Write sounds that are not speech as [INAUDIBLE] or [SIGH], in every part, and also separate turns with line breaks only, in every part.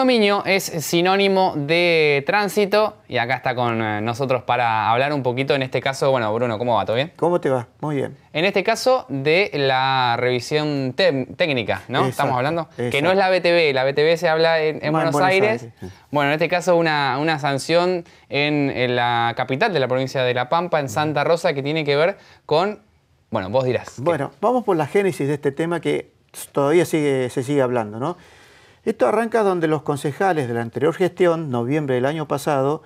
dominio es sinónimo de tránsito y acá está con eh, nosotros para hablar un poquito, en este caso, bueno, Bruno, ¿cómo va? ¿Todo bien? ¿Cómo te va? Muy bien. En este caso, de la revisión técnica, ¿no? Estamos hablando. Que no es la BTV, la BTB se habla en, Buenos, Aires. Bueno, en este caso, una, sanción en, la capital de la provincia de La Pampa, en Santa Rosa, que tiene que ver con. Bueno, vos
dirás. Bueno, vamos por la génesis de este tema que todavía sigue, se sigue hablando, ¿no? Esto arranca donde los concejales de la anterior gestión, noviembre del año pasado,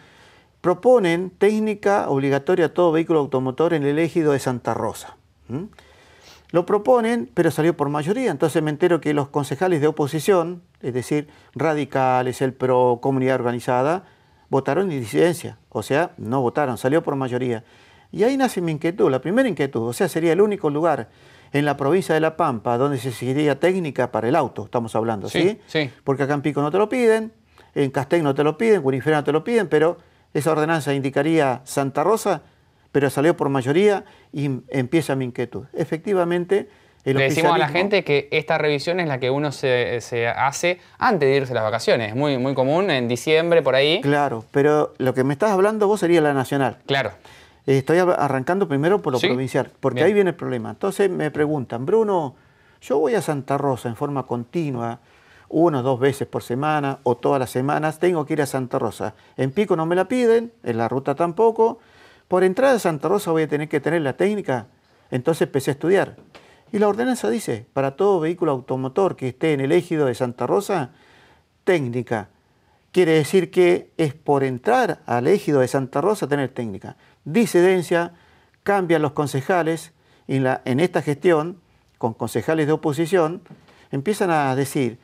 proponen técnica obligatoria a todo vehículo automotor en el ejido de Santa Rosa. Lo proponen, pero salió por mayoría. Entonces me entero que los concejales de oposición, es decir, radicales, el PRO, comunidad organizada, votaron en disidencia. O sea, no votaron, salió por mayoría. Y ahí nace mi inquietud, la primera inquietud. O sea, sería el único lugar en la provincia de La Pampa, donde se seguiría técnica para el auto, estamos hablando, ¿sí? Sí. Porque acá en Pico no te lo piden, en Castell no te lo piden, Curifera no te lo piden, pero esa ordenanza indicaría Santa Rosa, pero salió por mayoría y empieza mi inquietud. Efectivamente, el Le decimos a la gente
que esta revisión es la que uno se, hace
antes de irse a las vacaciones. Es muy, muy común en diciembre, por ahí. Claro, pero lo que me estás hablando vos sería la nacional. Claro estoy arrancando primero por lo provincial, porque ahí viene el problema. Entonces me preguntan, Bruno, yo voy a Santa Rosa en forma continua, una o dos veces por semana o todas las semanas, tengo que ir a Santa Rosa. En Pico no me la piden, en la ruta tampoco. Por entrada a Santa Rosa voy a tener que tener la técnica. Entonces empecé a estudiar. Y la ordenanza dice, para todo vehículo automotor que esté en el ejido de Santa Rosa, técnica. Quiere decir que es por entrar al ejido de Santa Rosa tener técnica disidencia, cambian los concejales en, esta gestión, con concejales de oposición, empiezan a decir,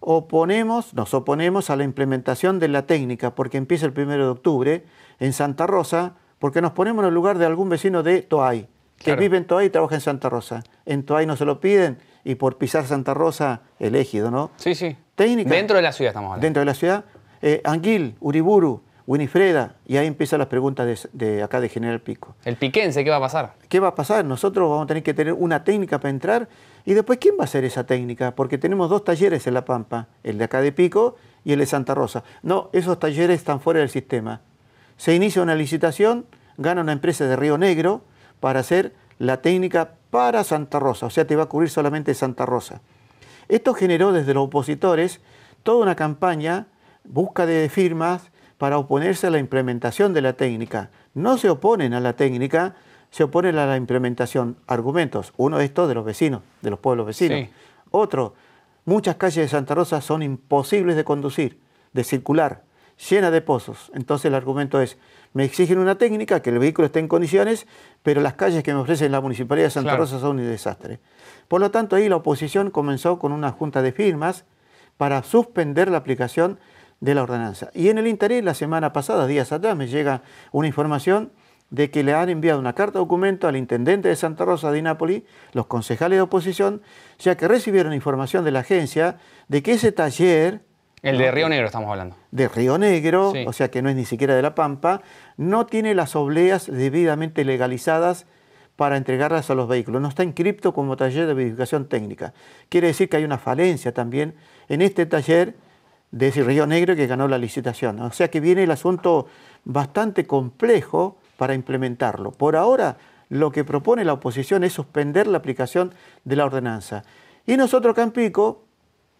oponemos, nos oponemos a la implementación de la técnica porque empieza el 1 de octubre en Santa Rosa, porque nos ponemos en el lugar de algún vecino de Toay, que vive en Toay y trabaja en Santa Rosa. En Toay no se lo piden y por pisar Santa Rosa, elegido, ¿no? Sí, sí. Técnica. Dentro de la ciudad estamos hablando. Dentro de la ciudad. Eh, Anguil, Uriburu, Winifreda, y ahí empiezan las preguntas de, acá de General Pico.
¿El piquense qué va a pasar?
¿Qué va a pasar? Nosotros vamos a tener que tener una técnica para entrar y después ¿quién va a hacer esa técnica? Porque tenemos dos talleres en La Pampa, el de acá de Pico y el de Santa Rosa. No, esos talleres están fuera del sistema. Se inicia una licitación, gana una empresa de Río Negro para hacer la técnica para Santa Rosa, o sea, te va a cubrir solamente Santa Rosa. Esto generó desde los opositores toda una campaña, busca de firmas, para oponerse a la implementación de la técnica. No se oponen a la técnica, se oponen a la implementación. Argumentos. Uno, estos de los vecinos, de los pueblos vecinos. Otro, muchas calles de Santa Rosa son imposibles de conducir, de circular, llena de pozos. Entonces el argumento es, me exigen una técnica, que el vehículo esté en condiciones, pero las calles que me ofrecen la Municipalidad de Santa Rosa son un desastre. Por lo tanto, ahí la oposición comenzó con una junta de firmas para suspender la aplicación de la ordenanza. Y en el interés, la semana pasada, días atrás, me llega una información de que le han enviado una carta documento al intendente de Santa Rosa de Nápoles, los concejales de oposición, ya que recibieron información de la agencia de que ese taller... El de Río Negro estamos hablando. De Río Negro, o sea que no es ni siquiera de La Pampa, no tiene las obleas debidamente legalizadas para entregarlas a los vehículos. No está encripto como taller de verificación técnica. Quiere decir que hay una falencia también en este taller de ese Río Negro que ganó la licitación. O sea que viene el asunto bastante complejo para implementarlo. Por ahora, lo que propone la oposición es suspender la aplicación de la ordenanza. Y nosotros Campico...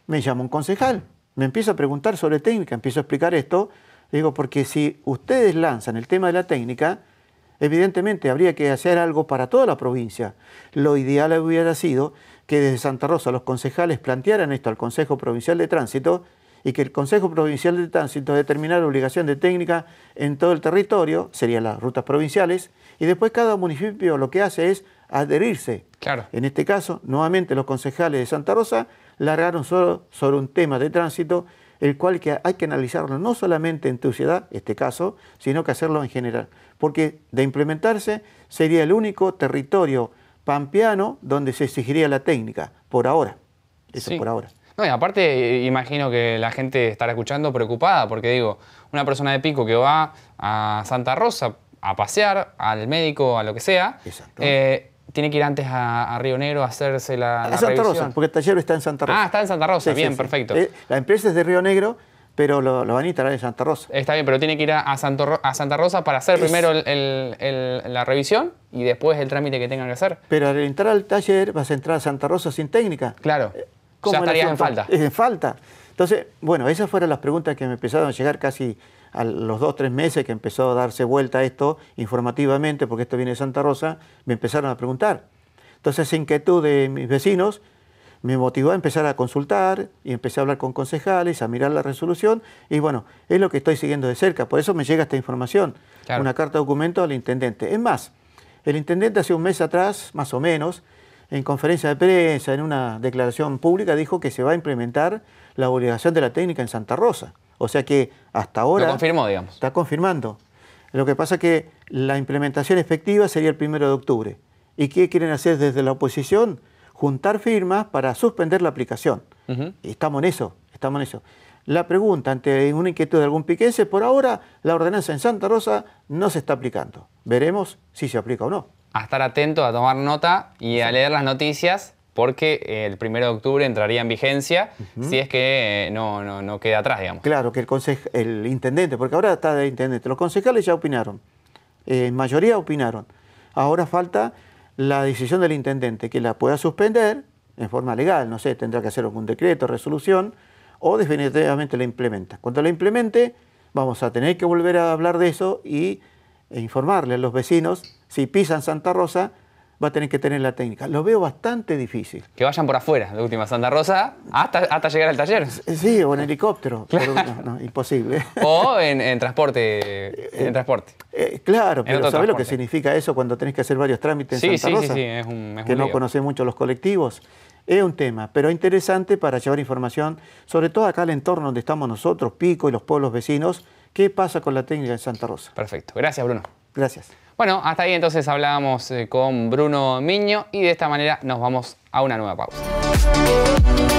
me llama un concejal, me empiezo a preguntar sobre técnica, empiezo a explicar esto, digo, porque si ustedes lanzan el tema de la técnica, evidentemente habría que hacer algo para toda la provincia. Lo ideal hubiera sido que desde Santa Rosa los concejales plantearan esto al Consejo Provincial de Tránsito, y que el Consejo Provincial de Tránsito la obligación de técnica en todo el territorio, serían las rutas provinciales, y después cada municipio lo que hace es adherirse. Claro. En este caso, nuevamente los concejales de Santa Rosa largaron solo sobre un tema de tránsito, el cual que hay que analizarlo no solamente en tu ciudad, este caso, sino que hacerlo en general, porque de implementarse sería el único territorio pampeano donde se exigiría la técnica, por ahora. Eso por ahora
aparte eh, imagino que la gente estará escuchando preocupada, porque digo, una persona de pico que va a Santa Rosa a pasear, al médico, a lo que sea, eh, tiene que ir antes a, Río Negro a hacerse la... A Santa Rosa, porque
el taller está en Santa Rosa. Ah, está
en Santa Rosa, bien, perfecto. Eh,
la empresa es de Río Negro, pero lo, van a instalar en Santa Rosa.
Está bien, pero tiene que ir a, Santa Rosa para hacer primero la revisión y después el trámite que tengan que hacer.
Pero al entrar al taller vas a entrar a Santa Rosa sin técnica. Claro. ¿Cómo estaría en falta. En falta. Entonces, bueno, esas fueron las preguntas que me empezaron a llegar casi a los dos, tres meses que empezó a darse vuelta esto informativamente, porque esto viene de Santa Rosa, me empezaron a preguntar. Entonces, esa inquietud de mis vecinos me motivó a empezar a consultar y empecé a hablar con concejales, a mirar la resolución y bueno, es lo que estoy siguiendo de cerca, por eso me llega esta información, una carta de documento al intendente. Es más, el intendente hace un mes atrás, más o menos, en conferencia de prensa, en una declaración pública, dijo que se va a implementar la obligación de la técnica en Santa Rosa. O sea que hasta ahora... Lo confirmó, digamos. Está confirmando. Lo que pasa es que la implementación efectiva sería el primero de octubre. ¿Y qué quieren hacer desde la oposición? Juntar firmas para suspender la aplicación. estamos en eso, estamos en eso. La pregunta ante una inquietud de algún piquense, por ahora la ordenanza en Santa Rosa no se está aplicando. Veremos si se aplica o no
a estar atento, a tomar nota y a leer las noticias porque eh, el 1 de octubre entraría en vigencia si es que eh, no, no, no, queda atrás, digamos.
Claro, que el, el intendente, porque ahora está de intendente, los concejales ya opinaron, eh, en mayoría opinaron. Ahora falta la decisión del intendente, que la pueda suspender en forma legal, no sé, tendrá que hacer algún decreto, resolución, o definitivamente la implementa. Cuando la implemente, vamos a tener que volver a hablar de eso y e informarle a los vecinos si pisan Santa Rosa, va a tener que tener la técnica. Lo veo bastante difícil.
Que vayan por afuera, de última Santa Rosa, hasta, hasta llegar al taller. Eh,
sí, o en helicóptero, [LAUGHS] no, imposible. [LAUGHS]
O en, transporte. En transporte.
Eh, eh, claro, pero ¿sabés lo que significa eso cuando tenés que hacer varios trámites en Santa Rosa? Sí, sí,
es un, es Que no
conocés mucho los colectivos. Es un tema, pero interesante para llevar información, sobre todo acá al entorno donde estamos nosotros, Pico y los pueblos vecinos, qué pasa con la técnica en Santa Rosa. Perfecto. Gracias, Bruno. Gracias.
Bueno, hasta ahí entonces hablábamos eh, con Bruno Miño y de esta manera nos vamos a una nueva pausa.